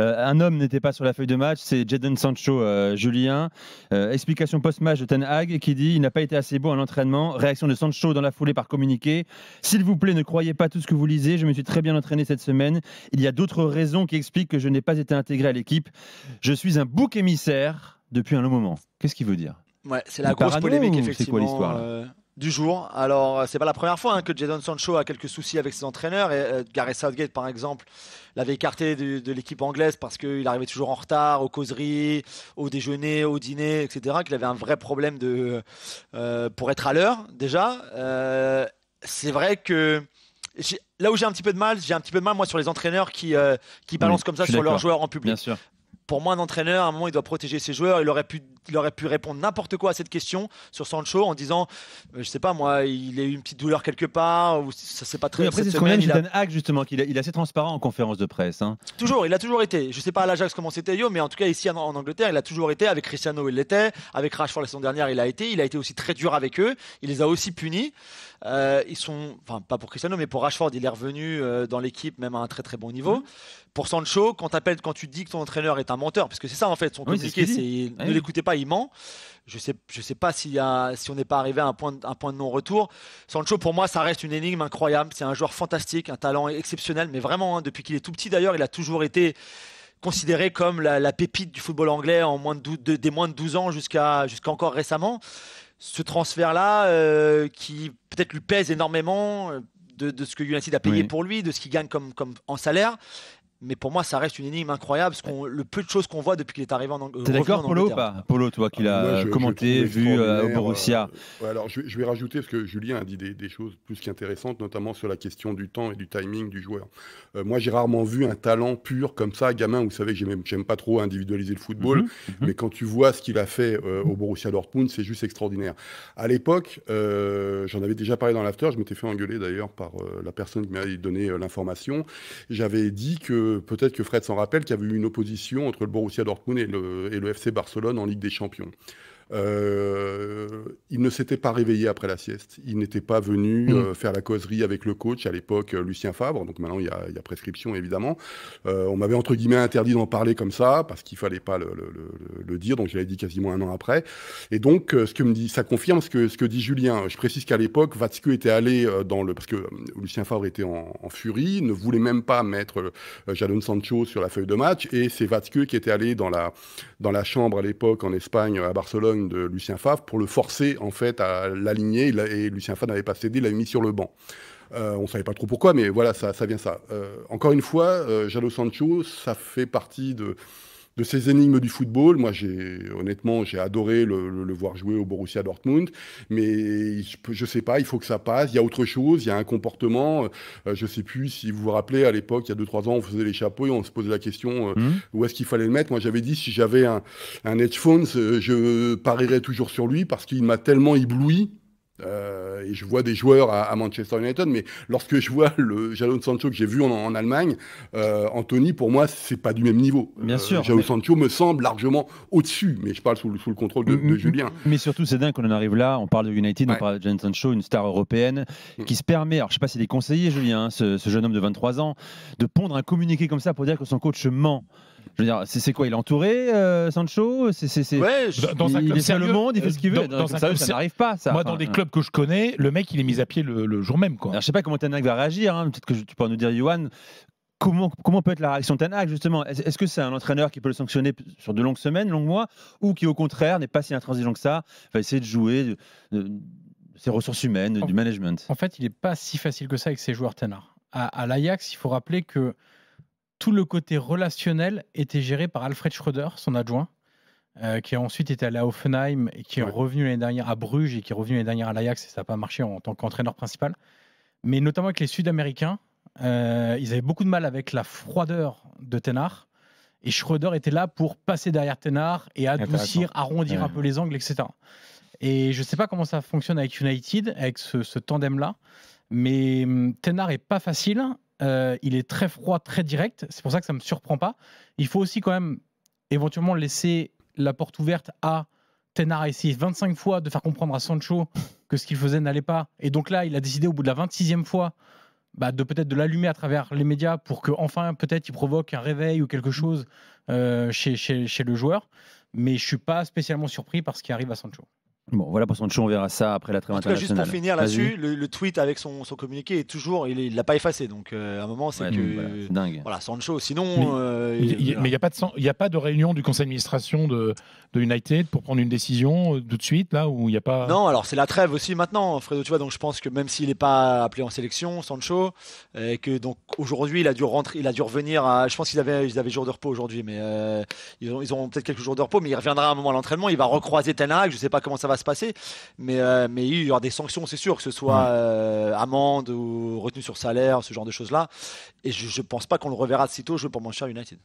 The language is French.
Euh, un homme n'était pas sur la feuille de match, c'est Jadon Sancho, euh, Julien. Euh, explication post-match de Ten Hag qui dit il n'a pas été assez beau à l'entraînement. Réaction de Sancho dans la foulée par communiqué. S'il vous plaît, ne croyez pas tout ce que vous lisez. Je me suis très bien entraîné cette semaine. Il y a d'autres raisons qui expliquent que je n'ai pas été intégré à l'équipe. Je suis un bouc émissaire depuis un long moment. Qu'est-ce qu'il veut dire c'est la grosse polémique, effectivement. C'est quoi l'histoire du jour. Alors, euh, c'est pas la première fois hein, que Jadon Sancho a quelques soucis avec ses entraîneurs. Et, euh, Gareth Southgate, par exemple, l'avait écarté de, l'équipe anglaise parce qu'il arrivait toujours en retard aux causeries, au déjeuner, au dîner, etc. Qu'il avait un vrai problème de, euh, pour être à l'heure, déjà. c'est vrai que là où j'ai un petit peu de mal, j'ai un petit peu de mal, moi, sur les entraîneurs qui, qui balancent comme ça sur leurs joueurs en public. Bien sûr. Pour moi, un entraîneur, à un moment, il doit protéger ses joueurs. Il aurait pu il aurait pu répondre n'importe quoi à cette question sur Sancho en disant, euh, je sais pas moi, il a eu une petite douleur quelque part, ou ça c'est pas très bien. c'est cette semaine, il a... Hack, justement, qu'il est assez transparent en conférence de presse. Hein. Toujours, il a toujours été. Je sais pas à l'Ajax comment c'était Yo, mais en tout cas ici en, Angleterre, il a toujours été. Avec Cristiano, il l'était. Avec Rashford la saison dernière, il a été. Il a été aussi très dur avec eux. Il les a aussi punis. Euh, ils sont, enfin pas pour Cristiano, mais pour Rashford, il est revenu euh, dans l'équipe même à un très très bon niveau. Mmh. Pour Sancho, quand, quand tu dis que ton entraîneur est un menteur, parce que c'est ça en fait, son oui, c'est ah ne l'écoutez pas il ment. Je sais, je sais pas si, on n'est pas arrivé à un point, de non-retour. Sancho, pour moi, ça reste une énigme incroyable. C'est un joueur fantastique, un talent exceptionnel, mais vraiment, hein, depuis qu'il est tout petit d'ailleurs, il a toujours été considéré comme la, pépite du football anglais en moins de 12, des moins de 12 ans jusqu'à encore récemment. Ce transfert-là, euh, qui peut-être lui pèse énormément euh, de, ce que United a payé pour lui, de ce qu'il gagne comme en salaire, mais pour moi, ça reste une énigme incroyable, ce le peu de choses qu'on voit depuis qu'il est arrivé en Angleterre. Euh, T'es d'accord, Polo ou pas Polo, toi, qu'il a ah, commenté, vu euh, au Borussia. Euh, alors, je, vais rajouter, parce que Julien a dit des, choses plus qu'intéressantes, notamment sur la question du temps et du timing du joueur. moi, j'ai rarement vu un talent pur comme ça, gamin. Vous savez que j'aime, pas trop individualiser le football, mhm, mhm. mais quand tu vois ce qu'il a fait au Borussia Dortmund, c'est juste extraordinaire. À l'époque, j'en avais déjà parlé dans l'after, je m'étais fait engueuler d'ailleurs par la personne qui m'avait donné l'information. J'avais dit que peut-être que Fred s'en rappelle, qu'il y avait eu une opposition entre le Borussia Dortmund et le FC Barcelone en Ligue des Champions. Euh, il ne s'était pas réveillé après la sieste. Il n'était pas venu mm. euh, faire la causerie avec le coach à l'époque, euh, Lucien Fabre. Donc maintenant, il y a, prescription, évidemment. on m'avait entre guillemets interdit d'en parler comme ça parce qu'il fallait pas le, dire. Donc j'avais dit quasiment un an après. Et donc, ce que me dit, ça confirme ce que, dit Julien. Je précise qu'à l'époque, Vatske était allé dans le. Parce que Lucien Fabre était en, furie, ne voulait même pas mettre Jadon Sancho sur la feuille de match. Et c'est Vatske qui était allé dans la, dans la chambre à l'époque en Espagne, à Barcelone de Lucien Favre pour le forcer en fait à l'aligner. Et Lucien Favre n'avait pas cédé, il l'avait mis sur le banc. Euh, on ne savait pas trop pourquoi, mais voilà, ça, ça vient ça. Euh, encore une fois, euh, Jalo Sancho, ça fait partie de, de ces énigmes du football. Moi, j'ai honnêtement, j'ai adoré le, voir jouer au Borussia Dortmund, mais je, ne sais pas, il faut que ça passe. Il y a autre chose, il y a un comportement. Euh, je sais plus si vous vous rappelez à l'époque, il y a 2-3 ans, on faisait les chapeaux et on se posait la question euh, mmh. où est-ce qu'il fallait le mettre. Moi, j'avais dit si j'avais un, un hedge euh, je parierais toujours sur lui parce qu'il m'a tellement ébloui euh, et je vois des joueurs à, Manchester United, mais lorsque je vois le Jadon Sancho que j'ai vu en, Allemagne, euh, Anthony, pour moi, c'est pas du même niveau. Bien euh, sûr. Jadon Sancho me semble largement au-dessus, mais je parle sous, le contrôle de, Julien. Mais surtout, c'est dingue qu'on en arrive là. On parle de United, on parle de Jadon Sancho, une star européenne, mm. qui se permet, alors je sais pas s'il si est conseillé, Julien, hein, ce, ce, jeune homme de 23 ans, de pondre un communiqué comme ça pour dire que son coach ment. Je veux dire, c'est quoi Il est entouré, euh, Sancho est, le monde, il fait ce qu'il veut. ça, club, ça pas. Moi, dans des clubs que je connais, le mec, il est mis à pied le, jour même. Quoi. Alors, je sais pas comment Ten va réagir. Hein. Peut-être que tu peux nous dire, Johan, comment, comment peut être la réaction de justement Est-ce que c'est un entraîneur qui peut le sanctionner sur de longues semaines, longues mois, ou qui, au contraire, n'est pas si intransigeant que ça, va essayer de jouer ses ressources humaines, du management En fait, il n'est pas si facile que ça avec ses joueurs Ten à l'Ajax, il faut rappeler que tout le côté relationnel était géré par Alfred Schroeder, son adjoint, euh, qui a ensuite été allé à Offenheim et qui est revenu l'année dernière à Bruges et qui est revenu l'année dernière à l'Ajax et ça n'a pas marché en, tant qu'entraîneur principal. Mais notamment avec les Sud-Américains, euh, ils avaient beaucoup de mal avec la froideur de Tenard. Et Schroeder était là pour passer derrière Tenard et adoucir, arrondir un peu les angles, etc. Et je ne sais pas comment ça fonctionne avec United, avec ce, tandem-là, mais hum, Tenard est pas facile euh, il est très froid, très direct. C'est pour ça que ça ne me surprend pas. Il faut aussi quand même éventuellement laisser la porte ouverte à Tenar a essayé 25 fois de faire comprendre à Sancho que ce qu'il faisait n'allait pas. Et donc là, il a décidé au bout de la 26e fois bah, de peut-être de l'allumer à travers les médias pour que enfin peut-être il provoque un réveil ou quelque chose euh, chez, le joueur. Mais je suis pas spécialement surpris par ce qui arrive à Sancho. Bon, voilà pour Sancho, on verra ça après la trêve internationale. Juste pour finir là-dessus, le, tweet avec son, son, communiqué est toujours, il l'a pas effacé. Donc euh, à un moment, c'est que voilà, dingue. Sancho. Sinon, mais euh, il n'y a pas de il a pas de réunion du conseil d'administration de, de, United pour prendre une décision euh, tout de suite là où il n'y a pas. Non, alors c'est la trêve aussi maintenant, Fredo. Tu vois, donc je pense que même s'il n'est pas appelé en sélection, Sancho, et que donc aujourd'hui il a dû rentrer, il a dû revenir. À, je pense qu'ils avaient ils avaient jour de repos aujourd'hui, mais ils, ont, ils ont peut-être quelques jours de repos, mais il reviendra à un moment à l'entraînement. Il va recroiser Ten Je sais pas comment ça va se passer. Mais, euh, mais il y aura des sanctions, c'est sûr, que ce soit euh, amende ou retenue sur salaire, ce genre de choses-là. Et je ne pense pas qu'on le reverra tôt je veux pour Manchester United.